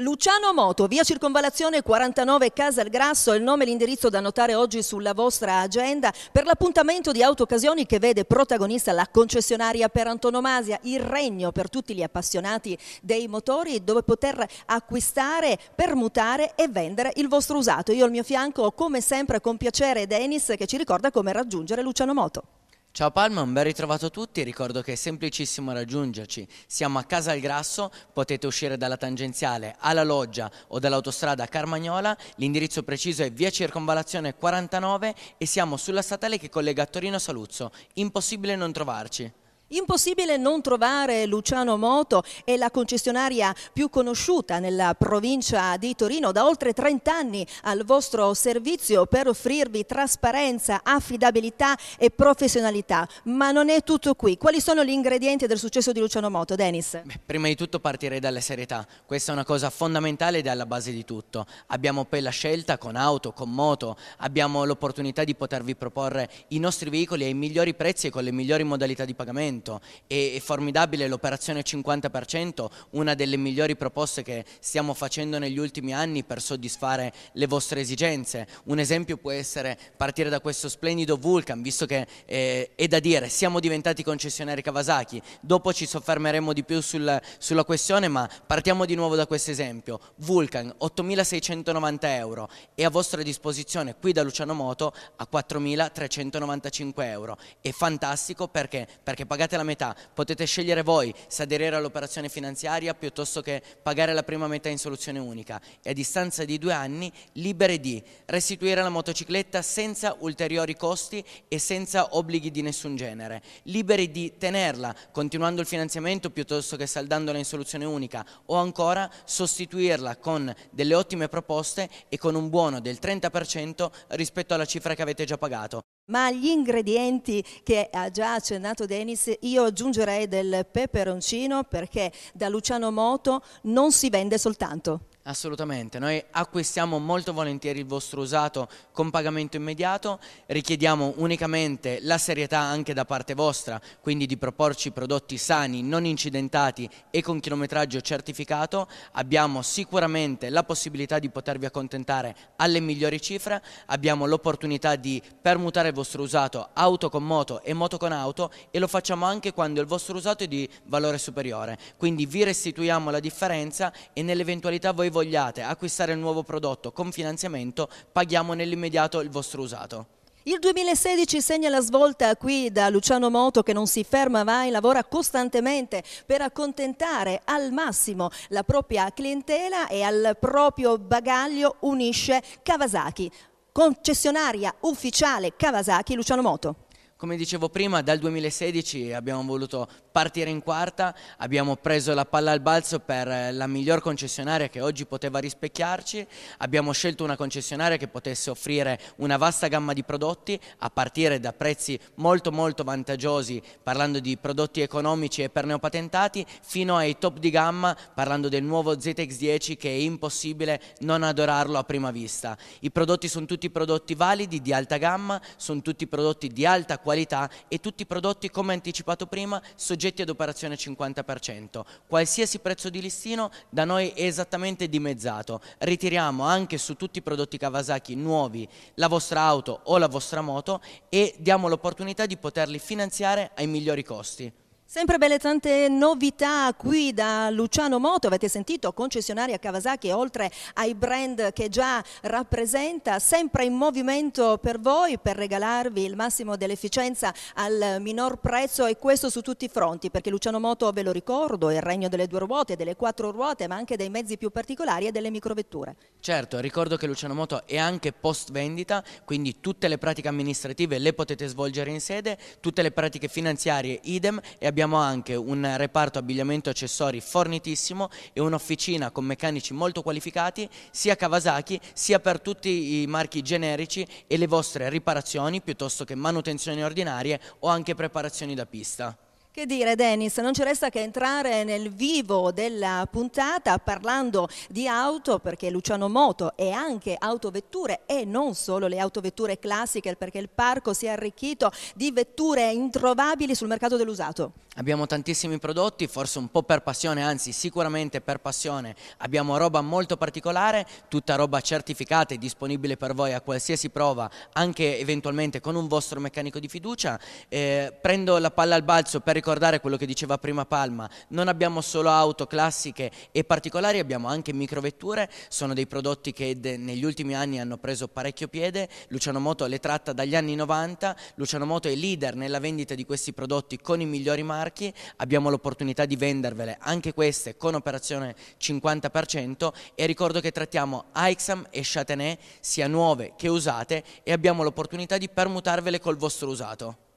Luciano Moto, via Circonvalazione 49 Casalgrasso, è il nome e l'indirizzo da notare oggi sulla vostra agenda per l'appuntamento di autoccasioni che vede protagonista la concessionaria per antonomasia, il regno per tutti gli appassionati dei motori dove poter acquistare, permutare e vendere il vostro usato. Io al mio fianco come sempre con piacere Denis che ci ricorda come raggiungere Luciano Moto. Ciao Palman, ben ritrovato a tutti, ricordo che è semplicissimo raggiungerci, siamo a Casa al Grasso, potete uscire dalla tangenziale alla Loggia o dall'autostrada Carmagnola, l'indirizzo preciso è via Circonvalazione 49 e siamo sulla statale che collega Torino Saluzzo, impossibile non trovarci. Impossibile non trovare Luciano Moto, è la concessionaria più conosciuta nella provincia di Torino da oltre 30 anni al vostro servizio per offrirvi trasparenza, affidabilità e professionalità. Ma non è tutto qui. Quali sono gli ingredienti del successo di Luciano Moto, Denis? Beh, prima di tutto partirei dalla serietà. Questa è una cosa fondamentale ed è alla base di tutto. Abbiamo poi la scelta con auto, con moto, abbiamo l'opportunità di potervi proporre i nostri veicoli ai migliori prezzi e con le migliori modalità di pagamento momento e è formidabile l'operazione 50%, una delle migliori proposte che stiamo facendo negli ultimi anni per soddisfare le vostre esigenze. Un esempio può essere partire da questo splendido Vulcan, visto che eh, è da dire, siamo diventati concessionari Kawasaki, dopo ci soffermeremo di più sul, sulla questione, ma partiamo di nuovo da questo esempio. Vulcan, 8.690 euro e a vostra disposizione qui da Luciano Moto a 4.395 euro. È fantastico perché? Perché pagate pagate la metà, potete scegliere voi se aderire all'operazione finanziaria piuttosto che pagare la prima metà in soluzione unica e a distanza di due anni libere di restituire la motocicletta senza ulteriori costi e senza obblighi di nessun genere, liberi di tenerla continuando il finanziamento piuttosto che saldandola in soluzione unica o ancora sostituirla con delle ottime proposte e con un buono del 30% rispetto alla cifra che avete già pagato. Ma agli ingredienti che ha già accennato Denis io aggiungerei del peperoncino perché da Luciano Moto non si vende soltanto. Assolutamente, noi acquistiamo molto volentieri il vostro usato con pagamento immediato, richiediamo unicamente la serietà anche da parte vostra, quindi di proporci prodotti sani, non incidentati e con chilometraggio certificato, abbiamo sicuramente la possibilità di potervi accontentare alle migliori cifre, abbiamo l'opportunità di permutare il vostro usato auto con moto e moto con auto e lo facciamo anche quando il vostro usato è di valore superiore, quindi vi restituiamo la differenza e nell'eventualità voi vogliate acquistare il nuovo prodotto con finanziamento, paghiamo nell'immediato il vostro usato. Il 2016 segna la svolta qui da Luciano Moto che non si ferma mai, lavora costantemente per accontentare al massimo la propria clientela e al proprio bagaglio unisce Kawasaki, concessionaria ufficiale Kawasaki Luciano Moto. Come dicevo prima, dal 2016 abbiamo voluto partire in quarta, abbiamo preso la palla al balzo per eh, la miglior concessionaria che oggi poteva rispecchiarci, abbiamo scelto una concessionaria che potesse offrire una vasta gamma di prodotti a partire da prezzi molto molto vantaggiosi parlando di prodotti economici e per neopatentati fino ai top di gamma parlando del nuovo ZX10 che è impossibile non adorarlo a prima vista. I prodotti sono tutti prodotti validi, di alta gamma, sono tutti prodotti di alta qualità qualità e tutti i prodotti, come anticipato prima, soggetti ad operazione 50%. Qualsiasi prezzo di listino da noi è esattamente dimezzato. Ritiriamo anche su tutti i prodotti Kawasaki nuovi la vostra auto o la vostra moto e diamo l'opportunità di poterli finanziare ai migliori costi. Sempre belle tante novità qui da Luciano Moto, avete sentito, concessionaria Kawasaki oltre ai brand che già rappresenta, sempre in movimento per voi per regalarvi il massimo dell'efficienza al minor prezzo e questo su tutti i fronti perché Luciano Moto, ve lo ricordo, è il regno delle due ruote, delle quattro ruote ma anche dei mezzi più particolari e delle microvetture. Certo, ricordo che Luciano Moto è anche post vendita, quindi tutte le pratiche amministrative le potete svolgere in sede, tutte le pratiche finanziarie idem e abbiamo abbiamo anche un reparto abbigliamento e accessori fornitissimo e un'officina con meccanici molto qualificati sia Kawasaki sia per tutti i marchi generici e le vostre riparazioni piuttosto che manutenzioni ordinarie o anche preparazioni da pista. Che dire Dennis, non ci resta che entrare nel vivo della puntata parlando di auto perché Luciano Moto e anche autovetture e non solo le autovetture classiche perché il parco si è arricchito di vetture introvabili sul mercato dell'usato. Abbiamo tantissimi prodotti, forse un po' per passione, anzi sicuramente per passione. Abbiamo roba molto particolare, tutta roba certificata e disponibile per voi a qualsiasi prova, anche eventualmente con un vostro meccanico di fiducia. Eh, prendo la palla al balzo per ricordare ricordare quello che diceva prima Palma, non abbiamo solo auto classiche e particolari, abbiamo anche microvetture, sono dei prodotti che de- negli ultimi anni hanno preso parecchio piede, Luciano Moto le tratta dagli anni 90, Luciano Moto è leader nella vendita di questi prodotti con i migliori marchi, abbiamo l'opportunità di vendervele anche queste con operazione 50% e ricordo che trattiamo Aixam e Chatenay sia nuove che usate e abbiamo l'opportunità di permutarvele col vostro usato.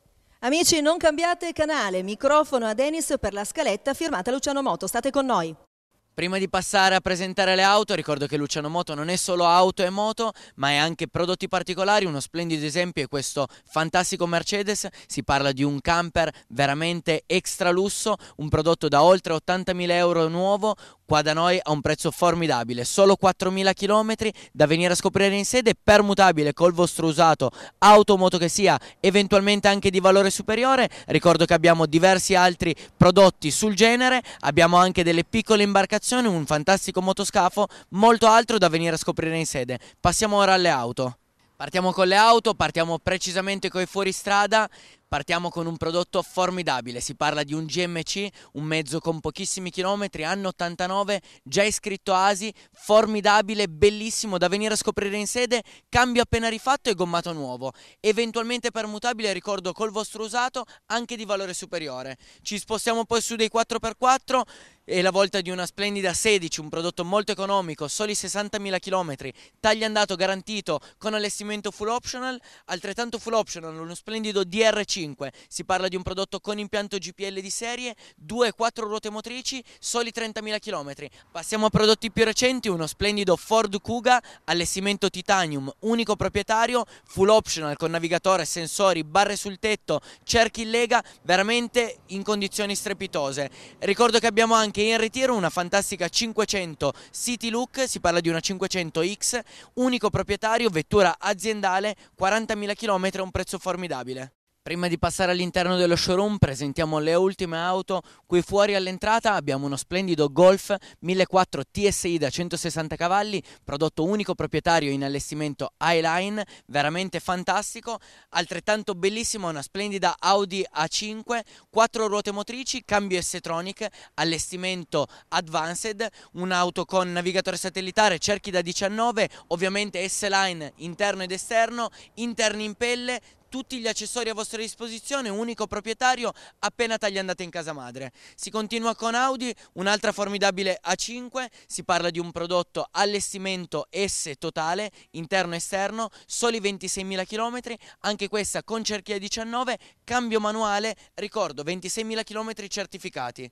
Amici, non cambiate canale. Microfono a Dennis per la scaletta firmata Luciano Moto. State con noi. Prima di passare a presentare le auto, ricordo che Luciano Moto non è solo auto e moto, ma è anche prodotti particolari. Uno splendido esempio è questo fantastico Mercedes. Si parla di un camper veramente extra lusso, un prodotto da oltre 80.000 euro nuovo, qua da noi a un prezzo formidabile, solo 4.000 km da venire a scoprire in sede, permutabile col vostro usato, auto moto che sia, eventualmente anche di valore superiore, ricordo che abbiamo diversi altri prodotti sul genere, abbiamo anche delle piccole imbarcazioni, un fantastico motoscafo, molto altro da venire a scoprire in sede. Passiamo ora alle auto. Partiamo con le auto, partiamo precisamente con i fuoristrada, Partiamo con un prodotto formidabile, si parla di un GMC, un mezzo con pochissimi chilometri, anno 89, già iscritto ASI, formidabile, bellissimo da venire a scoprire in sede, cambio appena rifatto e gommato nuovo, eventualmente permutabile, ricordo col vostro usato, anche di valore superiore. Ci spostiamo poi su dei 4x4, è la volta di una splendida 16, un prodotto molto economico, soli 60.000 km, taglia andato garantito con allestimento full optional, altrettanto full optional, uno splendido DR5. Si parla di un prodotto con impianto GPL di serie, 2-4 ruote motrici, soli 30.000 km. Passiamo a prodotti più recenti, uno splendido Ford Kuga, allestimento titanium, unico proprietario, full optional con navigatore, sensori, barre sul tetto, cerchi in lega, veramente in condizioni strepitose. Ricordo che abbiamo anche anche in ritiro una fantastica 500 City Look, si parla di una 500X, unico proprietario, vettura aziendale, 40.000 km, un prezzo formidabile. Prima di passare all'interno dello showroom presentiamo le ultime auto, qui fuori all'entrata abbiamo uno splendido Golf 1400 TSI da 160 cavalli, prodotto unico proprietario in allestimento Highline, veramente fantastico, altrettanto bellissima una splendida Audi A5, 4 ruote motrici, cambio S-Tronic, allestimento Advanced, un'auto con navigatore satellitare, cerchi da 19, ovviamente S-Line interno ed esterno, interni in pelle, tutti gli accessori a vostra disposizione, unico proprietario appena tagliandate in casa madre. Si continua con Audi, un'altra formidabile A5, si parla di un prodotto allestimento S totale, interno e esterno, soli 26.000 km, anche questa con cerchia 19, cambio manuale, ricordo 26.000 km certificati.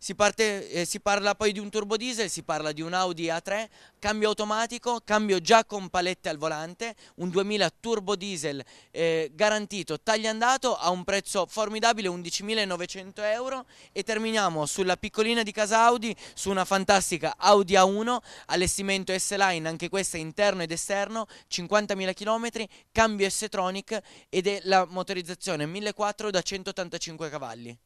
Si, parte, eh, si, parla poi di un turbo diesel, si parla di un Audi A3, cambio automatico, cambio già con palette al volante, un 2000 turbo diesel eh, garantito, tagliandato a un prezzo formidabile 11.900 euro e terminiamo sulla piccolina di casa Audi, su una fantastica Audi A1, allestimento S-Line, anche questa interno ed esterno, 50.000 km, cambio S-Tronic ed è la motorizzazione 1400 da 185 cavalli.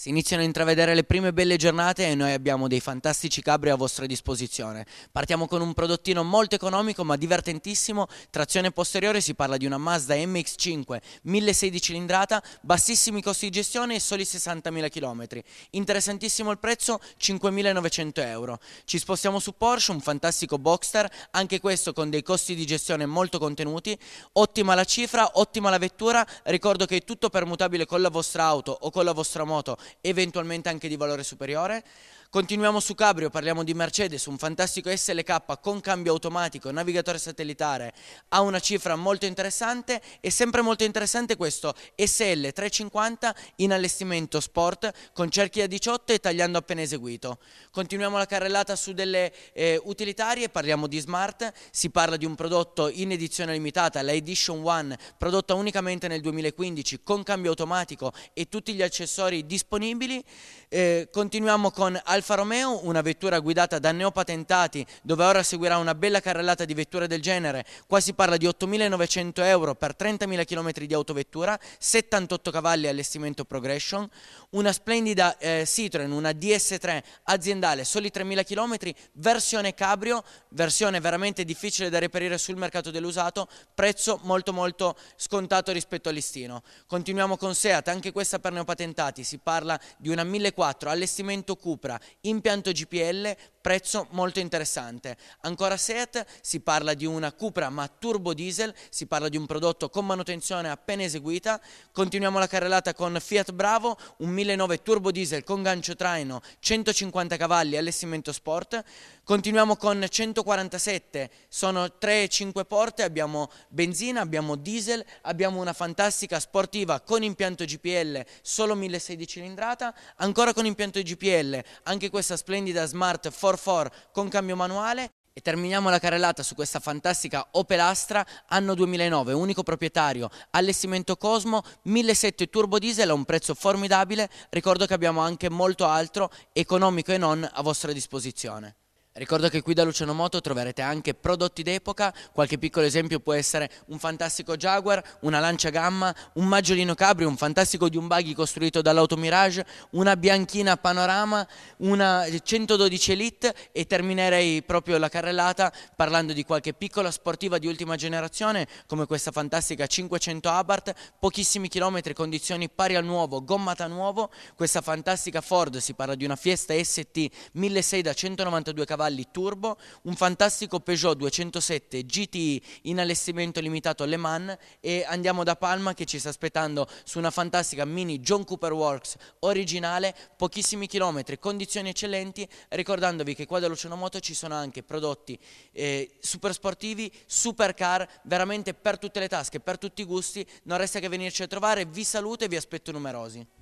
Si iniziano a intravedere le prime belle giornate e noi abbiamo dei fantastici cabri a vostra disposizione. Partiamo con un prodottino molto economico ma divertentissimo, trazione posteriore, si parla di una Mazda MX-5 1006 cilindrata, bassissimi costi di gestione e soli 60.000 km. Interessantissimo il prezzo, 5.900 euro. Ci spostiamo su Porsche, un fantastico Boxster, anche questo con dei costi di gestione molto contenuti, ottima la cifra, ottima la vettura, ricordo che è tutto permutabile con la vostra auto o con la vostra moto eventualmente anche di valore superiore, Continuiamo su Cabrio, parliamo di Mercedes, un fantastico SLK con cambio automatico, navigatore satellitare, ha una cifra molto interessante e sempre molto interessante questo SL 350 in allestimento sport con cerchia 18 e tagliando appena eseguito. Continuiamo la carrellata su delle eh, utilitarie, parliamo di Smart, si parla di un prodotto in edizione limitata, la Edition One, prodotta unicamente nel 2015 con cambio automatico e tutti gli accessori disponibili. Eh, continuiamo con Alfa Romeo, una vettura guidata da neopatentati, dove ora seguirà una bella carrellata di vetture del genere. Qua si parla di 8.900 euro per 30.000 km di autovettura, 78 cavalli allestimento Progression, una splendida eh, Citroen, una DS3 aziendale, soli 3.000 km, versione cabrio, versione veramente difficile da reperire sul mercato dell'usato, prezzo molto molto scontato rispetto al listino. Continuiamo con Seat, anche questa per neopatentati, si parla di una 1.400 allestimento Cupra, impianto GPL, prezzo molto interessante. Ancora SEAT, si parla di una Cupra ma turbo diesel, si parla di un prodotto con manutenzione appena eseguita. Continuiamo la carrellata con Fiat Bravo, un 1.9 turbo diesel con gancio traino, 150 cavalli, allestimento sport. Continuiamo con 147, sono 3,5 porte, abbiamo benzina, abbiamo diesel, abbiamo una fantastica sportiva con impianto GPL, solo 1.600 cilindrata, ancora con impianto GPL, anche anche questa splendida Smart 4x4 con cambio manuale e terminiamo la carrellata su questa fantastica Opel Astra anno 2009, unico proprietario, allestimento Cosmo, 1.700 turbo diesel a un prezzo formidabile, ricordo che abbiamo anche molto altro economico e non a vostra disposizione. Ricordo che qui da Luciano Moto troverete anche prodotti d'epoca, qualche piccolo esempio può essere un fantastico Jaguar, una lancia gamma, un maggiolino cabrio, un fantastico di un buggy costruito dall'automirage, una bianchina panorama, una 112 Elite e terminerei proprio la carrellata parlando di qualche piccola sportiva di ultima generazione come questa fantastica 500 Abart, pochissimi chilometri, condizioni pari al nuovo, gommata nuovo, questa fantastica Ford, si parla di una Fiesta ST 1600 da 192 cavalli cavalli turbo, un fantastico Peugeot 207 GTI in allestimento limitato Le Mans e andiamo da Palma che ci sta aspettando su una fantastica mini John Cooper Works originale, pochissimi chilometri, condizioni eccellenti, ricordandovi che qua da Luciano Moto ci sono anche prodotti eh, super sportivi, super car, veramente per tutte le tasche, per tutti i gusti, non resta che venirci a trovare, vi saluto e vi aspetto numerosi.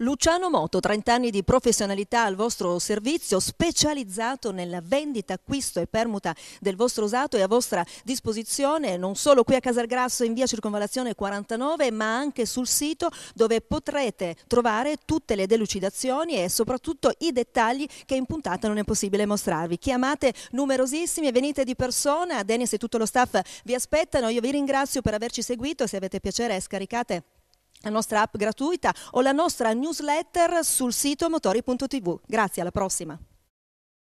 Luciano Moto, 30 anni di professionalità al vostro servizio, specializzato nella vendita, acquisto e permuta del vostro usato e a vostra disposizione non solo qui a Casalgrasso in via Circonvalazione 49 ma anche sul sito dove potrete trovare tutte le delucidazioni e soprattutto i dettagli che in puntata non è possibile mostrarvi. Chiamate numerosissimi e venite di persona, Denis e tutto lo staff vi aspettano, io vi ringrazio per averci seguito, se avete piacere scaricate la nostra app gratuita o la nostra newsletter sul sito motori.tv. Grazie, alla prossima.